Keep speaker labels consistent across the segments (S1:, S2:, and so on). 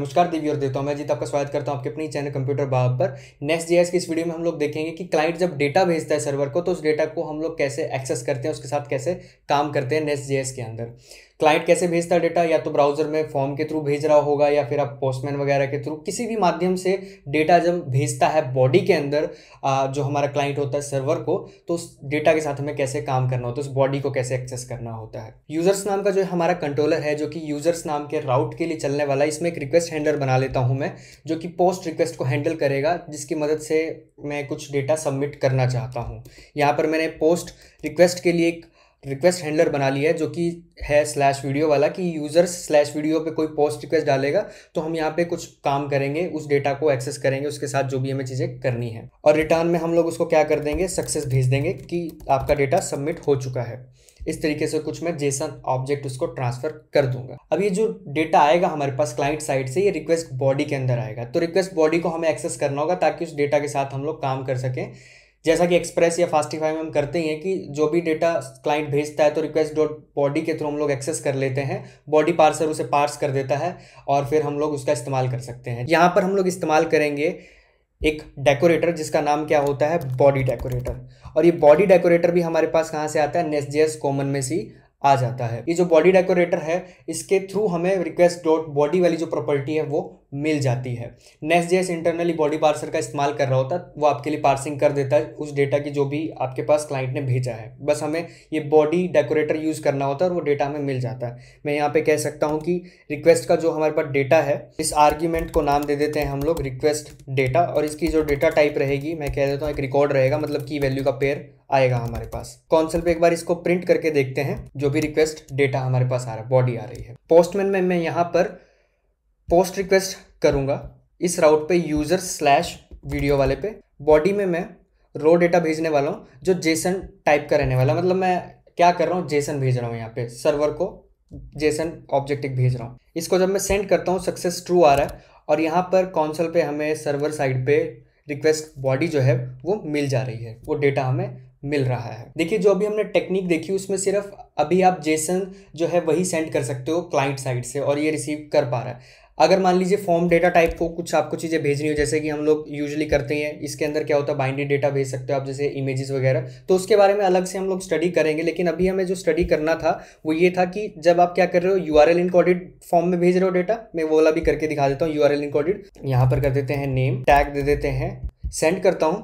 S1: नमस्कार देवी और देवताओं मैं जीत आपका स्वागत करता हूं आपके अपनी चैनल कंप्यूटर बाब पर नेक्स्ट जी की इस वीडियो में हम लोग देखेंगे कि क्लाइंट जब डेटा भेजता है सर्वर को तो उस डेटा को हम लोग कैसे एक्सेस करते हैं उसके साथ कैसे काम करते हैं नेक्स्ट जी के अंदर क्लाइंट कैसे भेजता है डेटा या तो ब्राउज़र में फॉर्म के थ्रू भेज रहा होगा या फिर आप पोस्टमैन वगैरह के थ्रू किसी भी माध्यम से डेटा जब भेजता है बॉडी के अंदर जो हमारा क्लाइंट होता है सर्वर को तो उस डेटा के साथ हमें कैसे काम करना होता है उस बॉडी को कैसे एक्सेस करना होता है यूज़र्स नाम का जो हमारा कंट्रोलर है जो कि यूज़र्स नाम के राउट के लिए चलने वाला है इसमें एक रिक्वेस्ट हैंडलर बना लेता हूँ मैं जो कि पोस्ट रिक्वेस्ट को हैंडल करेगा जिसकी मदद से मैं कुछ डेटा सबमिट करना चाहता हूँ यहाँ पर मैंने पोस्ट रिक्वेस्ट के लिए एक रिक्वेस्ट हैंडलर बना लिया है जो कि है स्लैश वीडियो वाला कि यूज़र स्लैश वीडियो पे कोई पोस्ट रिक्वेस्ट डालेगा तो हम यहाँ पे कुछ काम करेंगे उस डेटा को एक्सेस करेंगे उसके साथ जो भी हमें चीज़ें करनी है और रिटर्न में हम लोग उसको क्या कर देंगे सक्सेस भेज देंगे कि आपका डेटा सबमिट हो चुका है इस तरीके से कुछ मैं जेसन ऑब्जेक्ट उसको ट्रांसफर कर दूंगा अब ये जो डेटा आएगा हमारे पास क्लाइंट साइड से ये रिक्वेस्ट बॉडी के अंदर आएगा तो रिक्वेस्ट बॉडी को हमें एक्सेस करना होगा ताकि उस डेटा के साथ हम लोग काम कर सकें जैसा कि एक्सप्रेस या फास्टिफाई में हम करते ही हैं कि जो भी डेटा क्लाइंट भेजता है तो रिक्वेस्ट डॉट बॉडी के थ्रू हम लोग एक्सेस कर लेते हैं बॉडी पार्सर उसे पार्स कर देता है और फिर हम लोग उसका इस्तेमाल कर सकते हैं यहाँ पर हम लोग इस्तेमाल करेंगे एक डेकोरेटर जिसका नाम क्या होता है बॉडी डेकोरेटर और ये बॉडी डेकोरेटर भी हमारे पास कहाँ से आता है नेस्जेस कॉमन में सी आ जाता है ये जो बॉडी डेकोरेटर है इसके थ्रू हमें रिक्वेस्ट डॉट बॉडी वाली जो प्रॉपर्टी है वो मिल जाती है नेक्स्ट जेस इंटरनली बॉडी पार्सर का इस्तेमाल कर रहा होता है वो आपके लिए पार्सिंग कर देता है उस डेटा की जो भी आपके पास क्लाइंट ने भेजा है बस हमें ये बॉडी डेकोरेटर यूज़ करना होता है और वो डेटा हमें मिल जाता है मैं यहाँ पे कह सकता हूँ कि रिक्वेस्ट का जो हमारे पास डेटा है इस आर्ग्यूमेंट को नाम दे देते हैं हम लोग रिक्वेस्ट डेटा और इसकी जो डेटा टाइप रहेगी मैं कह देता हूँ एक रिकॉर्ड रहेगा मतलब की वैल्यू का पेयर आएगा हमारे पास कौनसल पे एक बार इसको प्रिंट करके देखते हैं जो भी रिक्वेस्ट डेटा हमारे पास आ रहा है बॉडी आ रही है पोस्टमैन में मैं यहाँ पर पोस्ट रिक्वेस्ट करूँगा इस राउट पे यूज़र स्लैश वीडियो वाले पे बॉडी में मैं रो डेटा भेजने वाला हूँ जो जेसन टाइप का रहने वाला मतलब मैं क्या कर रहा हूँ जेसन भेज रहा हूँ यहाँ पे सर्वर को जेसन ऑब्जेक्टिव भेज रहा हूँ इसको जब मैं सेंड करता हूँ सक्सेस ट्रू आ रहा है और यहाँ पर कौनसल पे हमें सर्वर साइड पे रिक्वेस्ट बॉडी जो है वो मिल जा रही है वो डेटा हमें मिल रहा है देखिए जो अभी हमने टेक्निक देखी उसमें सिर्फ अभी आप जेसन जो है वही सेंड कर सकते हो क्लाइंट साइड से और ये रिसीव कर पा रहा है अगर मान लीजिए फॉर्म डेटा टाइप को कुछ आपको चीज़ें भेजनी हो जैसे कि हम लोग यूजली करते हैं इसके अंदर क्या होता है बाइंडेड डेटा भेज सकते हो आप जैसे इमेजेस वगैरह तो उसके बारे में अलग से हम लोग स्टडी करेंगे लेकिन अभी हमें जो स्टडी करना था वो ये था कि जब आप क्या कर रहे हो यू आर एल फॉर्म में भेज रहे हो डेटा मैं वो वाला भी करके दिखा देता हूँ यू आर एल यहाँ पर कर देते हैं नेम टैग दे देते हैं सेंड करता हूँ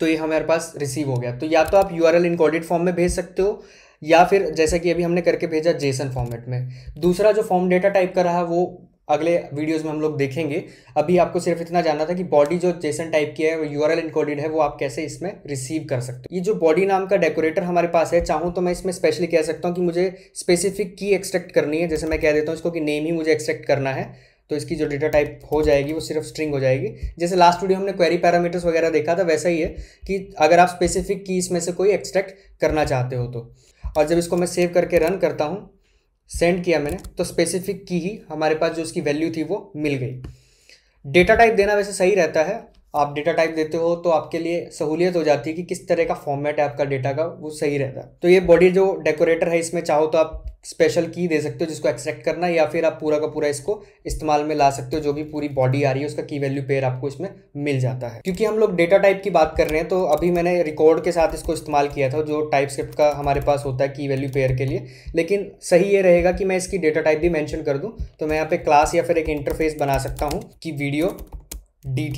S1: तो ये हमारे पास रिसीव हो गया तो या तो आप यू आर एल फॉर्म में भेज सकते हो या फिर जैसे कि अभी हमने करके भेजा जेसन फॉर्मेट में दूसरा जो फॉर्म डेटा टाइप का रहा वो अगले वीडियोस में हम लोग देखेंगे अभी आपको सिर्फ इतना जानना था कि बॉडी जो जेसन टाइप की है वो यू आर इनकोडेड है वो आप कैसे इसमें रिसीव कर सकते हो ये जो बॉडी नाम का डेकोरेटर हमारे पास है चाहूँ तो मैं इसमें स्पेशली कह सकता हूँ कि मुझे स्पेसिफिक की एक्सट्रैक्ट करनी है जैसे मैं कह देता हूँ इसको कि नेम ही मुझे एक्सट्रैक्ट करना है तो इसकी जो डेटा टाइप हो जाएगी वो सिर्फ स्ट्रिंग हो जाएगी जैसे लास्ट वीडियो हमने क्वेरी पैरामीटर्स वगैरह देखा था वैसा ही है कि अगर आप स्पेसिफिक की इसमें से कोई एक्सट्रैक्ट करना चाहते हो तो और जब इसको मैं सेव करके रन करता हूँ सेंड किया मैंने तो स्पेसिफिक की ही हमारे पास जो उसकी वैल्यू थी वो मिल गई डेटा टाइप देना वैसे सही रहता है आप डेटा टाइप देते हो तो आपके लिए सहूलियत हो जाती है कि किस तरह का फॉर्मेट है आपका डेटा का वो सही रहता है तो ये बॉडी जो डेकोरेटर है इसमें चाहो तो आप स्पेशल की दे सकते हो जिसको एक्सट्रैक्ट करना या फिर आप पूरा का पूरा इसको इस्तेमाल में ला सकते हो जो भी पूरी बॉडी आ रही है उसका की वैल्यू पेयर आपको इसमें मिल जाता है क्योंकि हम लोग डेटा टाइप की बात कर रहे हैं तो अभी मैंने रिकॉर्ड के साथ इसको इस्तेमाल किया था जो टाइप स्क्रिप्ट का हमारे पास होता है की वैल्यू पेयर के लिए लेकिन सही ये रहेगा कि मैं इसकी डेटा टाइप भी मैंशन कर दूँ तो मैं यहाँ पे क्लास या फिर एक इंटरफेस बना सकता हूँ कि वीडियो डी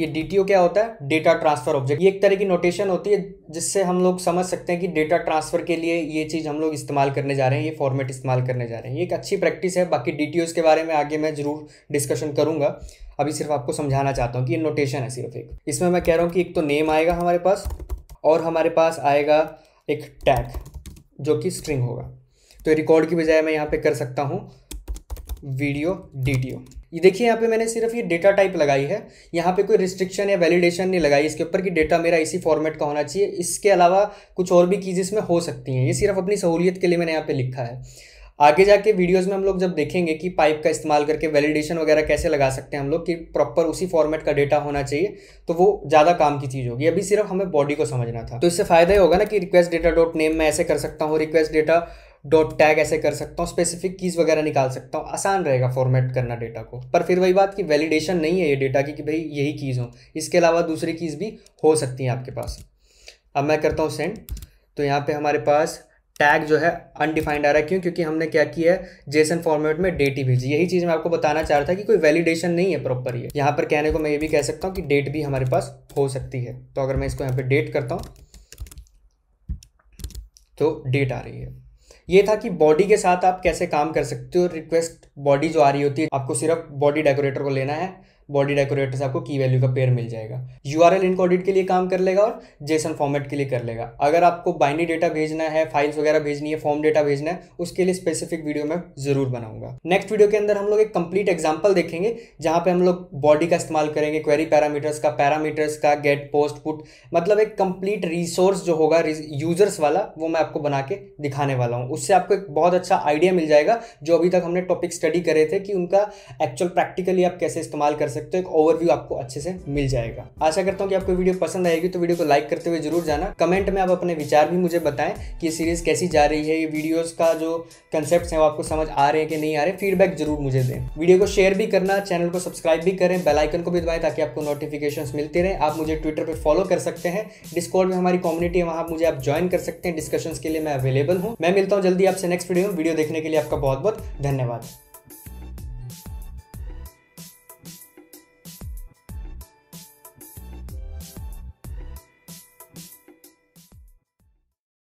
S1: ये डी क्या होता है डेटा ट्रांसफर ऑब्जेक्ट ये एक तरह की नोटेशन होती है जिससे हम लोग समझ सकते हैं कि डेटा ट्रांसफर के लिए ये चीज़ हम लोग इस्तेमाल करने जा रहे हैं ये फॉर्मेट इस्तेमाल करने जा रहे हैं ये एक अच्छी प्रैक्टिस है बाकी डी के बारे में आगे मैं जरूर डिस्कशन करूँगा अभी सिर्फ आपको समझाना चाहता हूँ कि ये नोटेशन है सिर्फ एक इसमें मैं कह रहा हूँ कि एक तो नेम आएगा हमारे पास और हमारे पास आएगा एक टैग जो कि स्ट्रिंग होगा तो रिकॉर्ड की बजाय मैं यहाँ पर कर सकता हूँ वीडियो डी ये देखिए यहाँ पे मैंने सिर्फ ये डेटा टाइप लगाई है यहाँ पे कोई रिस्ट्रिक्शन या वैलिडेशन नहीं लगाई इसके ऊपर कि डेटा मेरा इसी फॉर्मेट का होना चाहिए इसके अलावा कुछ और भी चीज़ इसमें हो सकती हैं ये सिर्फ अपनी सहूलियत के लिए मैंने यहाँ पे लिखा है आगे जाके वीडियोस में हम लोग जब देखेंगे कि पाइप का इस्तेमाल करके वैलिडेशन वगैरह कैसे लगा सकते हैं हम लोग कि प्रॉपर उसी फॉर्मेट का डेटा होना चाहिए तो वो ज़्यादा काम की चीज़ होगी अभी सिर्फ हमें बॉडी को समझना था तो इससे फायदा ही होगा ना कि रिक्वेस्ट डेटा डॉट नेम मैं ऐसे कर सकता हूँ रिक्वेस्ट डेटा डॉट टैग ऐसे कर सकता हूँ स्पेसिफिक कीज़ वगैरह निकाल सकता हूँ आसान रहेगा फॉर्मेट करना डेटा को पर फिर वही बात कि वैलिडेशन नहीं है ये डेटा की कि भाई यही कीज़ हो इसके अलावा दूसरी कीज़ भी हो सकती हैं आपके पास अब मैं करता हूँ सेंड तो यहाँ पे हमारे पास टैग जो है अनडिफाइंड आ रहा है क्यों क्योंकि हमने क्या किया है जेसन फॉर्मेट में डेट ही भेजी यही चीज़ मैं आपको बताना चाह रहा था कि कोई वैलिडेशन नहीं है प्रॉपर ये यहाँ पर कहने को मैं ये भी कह सकता हूँ कि डेट भी हमारे पास हो सकती है तो अगर मैं इसको यहाँ पर डेट करता हूँ तो डेट आ रही है ये था कि बॉडी के साथ आप कैसे काम कर सकते हो रिक्वेस्ट बॉडी जो आ रही होती है आपको सिर्फ बॉडी डेकोरेटर को लेना है बॉडी डेकोरेटर से आपको की वैल्यू का पेयर मिल जाएगा यू आर एल इनकॉडिट के लिए काम कर लेगा और जेसन फॉर्मेट के लिए कर लेगा अगर आपको बाइनी डेटा भेजना है फाइल्स वगैरह भेजनी है फॉर्म डेटा भेजना है उसके लिए स्पेसिफिक वीडियो मैं जरूर बनाऊंगा नेक्स्ट वीडियो के अंदर हम लोग एक कंप्लीट एग्जाम्पल देखेंगे जहां पे हम लोग बॉडी का इस्तेमाल करेंगे क्वेरी पैरामीटर्स का पैरामीटर्स का गेट पोस्ट पुट मतलब एक कंप्लीट रिसोर्स जो होगा यूजर्स वाला वो मैं आपको बना के दिखाने वाला हूँ उससे आपको एक बहुत अच्छा आइडिया मिल जाएगा जो अभी तक हमने टॉपिक स्टडी करे थे कि उनका एक्चुअल प्रैक्टिकली आप कैसे इस्तेमाल कर सकते हो एक ओवरव्यू आपको अच्छे से मिल जाएगा आशा करता हूँ कि आपको वीडियो पसंद आएगी तो वीडियो को लाइक करते हुए जरूर जाना कमेंट में आप अपने विचार भी मुझे बताएं कि सीरीज कैसी जा रही है ये वीडियोज का जो कंसेप्ट है वो आपको समझ आ रहे हैं कि नहीं आ रहे फीडबैक जरूर मुझे दें वीडियो को शेयर भी करना चैनल को सब्सक्राइब भी करें बेलाइकन को भी दबाएं ताकि आपको नोटिफिकेशन मिलती रहे आप मुझे ट्विटर पर फॉलो कर सकते हैं डिस्कॉर्ड में हमारी कम्युनिटी है वहां मुझे आप ज्वाइन कर सकते हैं डिस्कशन के लिए मैं अवेलेबल हूँ मैं मिलता हूँ जल्दी आपसे नेक्स्ट वीडियो में वीडियो देखने के लिए आपका बहुत बहुत धन्यवाद